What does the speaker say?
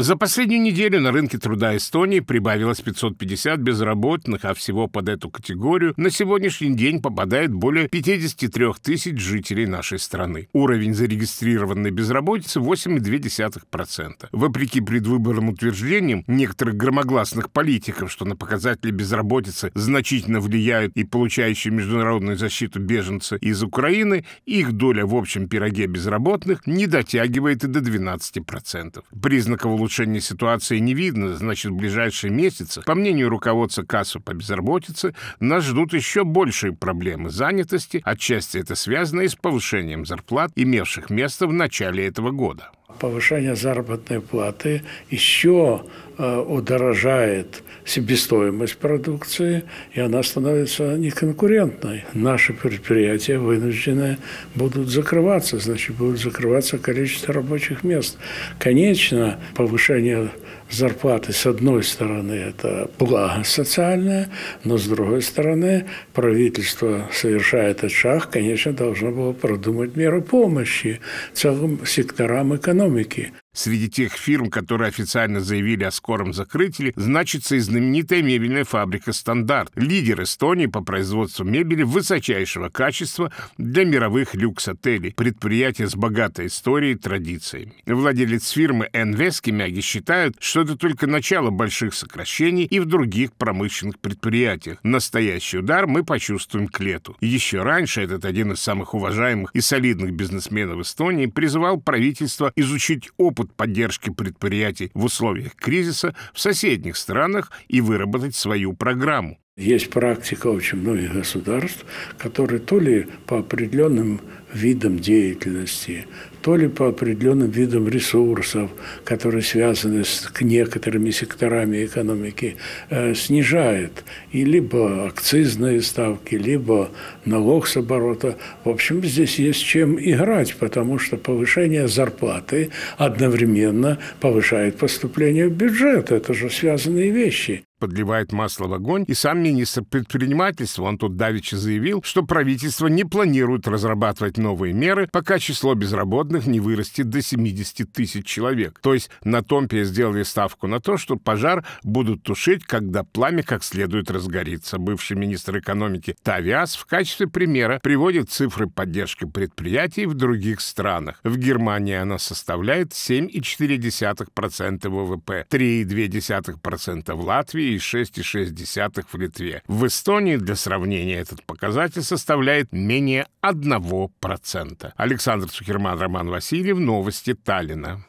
За последнюю неделю на рынке труда Эстонии прибавилось 550 безработных, а всего под эту категорию на сегодняшний день попадает более 53 тысяч жителей нашей страны. Уровень зарегистрированной безработицы 8,2%. Вопреки предвыборным утверждениям некоторых громогласных политиков, что на показатели безработицы значительно влияют и получающие международную защиту беженцы из Украины, их доля в общем пироге безработных не дотягивает и до 12%. Признаков улучшения улучшения ситуации не видно, значит, в ближайшие месяцы, по мнению руководства кассу по безработице, нас ждут еще большие проблемы занятости, отчасти это связано и с повышением зарплат, имевших место в начале этого года. Повышение заработной платы еще э, удорожает себестоимость продукции, и она становится неконкурентной. Наши предприятия вынуждены будут закрываться, значит, будут закрываться количество рабочих мест. Конечно, повышение зарплаты, с одной стороны, это благо социальное, но с другой стороны, правительство, совершая этот шаг, конечно, должно было продумать меры помощи целым секторам экономики econômica Среди тех фирм, которые официально заявили о скором закрытии, значится и знаменитая мебельная фабрика «Стандарт», лидер Эстонии по производству мебели высочайшего качества для мировых люкс-отелей, предприятие с богатой историей и традициями. Владелец фирмы Энвески Мяги считают, что это только начало больших сокращений и в других промышленных предприятиях. Настоящий удар мы почувствуем к лету. Еще раньше этот один из самых уважаемых и солидных бизнесменов Эстонии призывал правительство изучить опыт опыт поддержки предприятий в условиях кризиса в соседних странах и выработать свою программу. Есть практика очень многих государств, которые то ли по определенным видам деятельности, то ли по определенным видам ресурсов, которые связаны с некоторыми секторами экономики, э, снижает и либо акцизные ставки, либо налог с оборота. В общем, здесь есть чем играть, потому что повышение зарплаты одновременно повышает поступление в бюджет. Это же связанные вещи подливает масло в огонь, и сам министр предпринимательства, он тут давеча заявил, что правительство не планирует разрабатывать новые меры, пока число безработных не вырастет до 70 тысяч человек. То есть на Томпе сделали ставку на то, что пожар будут тушить, когда пламя как следует разгорится. Бывший министр экономики Тавиас в качестве примера приводит цифры поддержки предприятий в других странах. В Германии она составляет 7,4% ВВП, 3,2% в Латвии и 6,6% в Литве. В Эстонии, для сравнения, этот показатель составляет менее 1%. 2%. Александр Сухерман, Роман Васильев, новости Таллина.